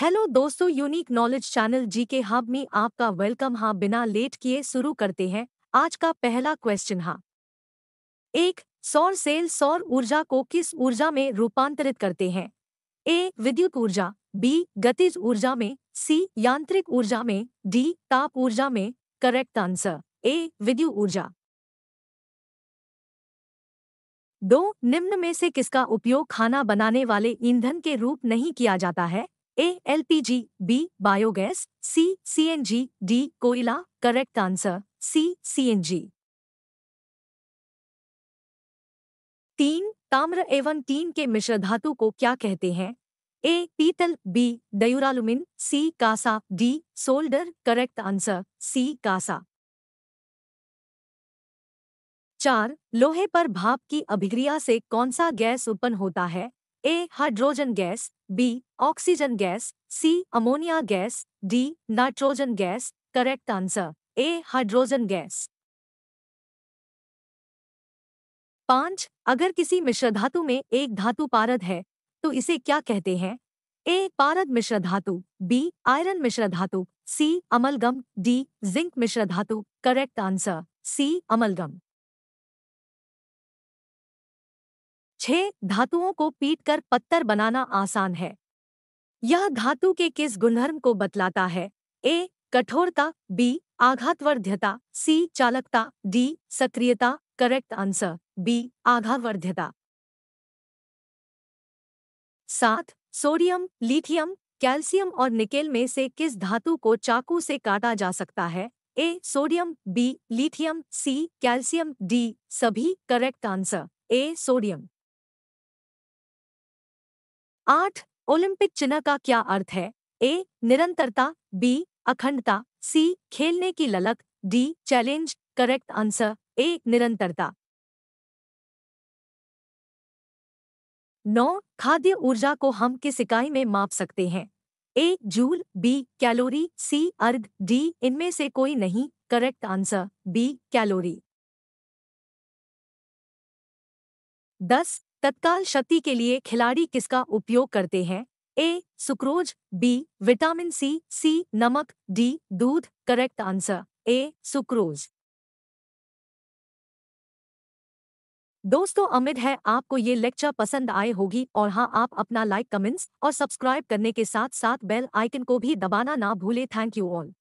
hello दोस्तों unique knowledge channel जी के hub में आपका वेलकम हाँ बिना लेट किए शुरू करते हैं आज का पहला क्वेश्चन हाँ एक सौर सेल सौर ऊर्जा को किस ऊर्जा में रूपांतरित करते हैं ए विद्युत ऊर्जा बी गतिज ऊर्जा में सी यांत्रिक ऊर्जा में डी ताप ऊर्जा में करेक्ट आंसर ए विद्युत ऊर्जा दो निम्न में से किसका उपयोग खाना बनाने वाले ईंधन के रूप नहीं किया जाता है A G B biogas C G D कोयला करेक्ट आंसर सी जी तीन ताम्र एवं तीन के मिश्र धातु को क्या कहते हैं ए पीतल बी डयूरालुमिन सी कासा D solder correct answer C कासा चार लोहे पर भाप की अभिक्रिया से कौन सा गैस उत्पन्न होता है A hydrogen gas B oxygen gas C ammonia gas D nitrogen gas correct answer A hydrogen gas पांच अगर किसी मिश्र धातु में एक धातु पारद है तो इसे क्या कहते हैं ए पारद मिश्र धातु बी आयरन मिश्र धातु सी अमलगम डी जिंक मिश्र धातु करेक्ट आंसर सी अमलगम छह धातुओं को पीटकर पत्थर बनाना आसान है यह धातु के किस गुणधर्म को बतलाता है ए कठोरता बी आघातवर्ध्यता सी चालकता डी सक्रियता करेक्ट आंसर बी आघावर्ध्यता सात सोडियम लिथियम कैल्शियम और निकेल में से किस धातु को चाकू से काटा जा सकता है A sodium B lithium C calcium D सभी करेक्ट आंसर ए सोडियम आठ ओलंपिक चिन्ह का क्या अर्थ है ए निरंतरता बी अखंडता सी खेलने की ललक D challenge correct answer A निरंतरता नौ खाद्य ऊर्जा को हम किस इकाई में माप सकते हैं A joule B calorie C अर्ध डी इनमें से कोई नहीं करेक्ट आंसर बी कैलोरी दस तत्काल शक्ति के लिए खिलाड़ी किसका उपयोग करते हैं A sucrose B vitamin C C नमक डी दूध करेक्ट आंसर ए सुक्रोज दोस्तों उम्मीद है आपको ये लेक्चर पसंद आए होगी और हाँ आप अपना लाइक कमेंट्स और सब्सक्राइब करने के साथ साथ बेल आइकन को भी दबाना ना भूले थैंक यू ऑल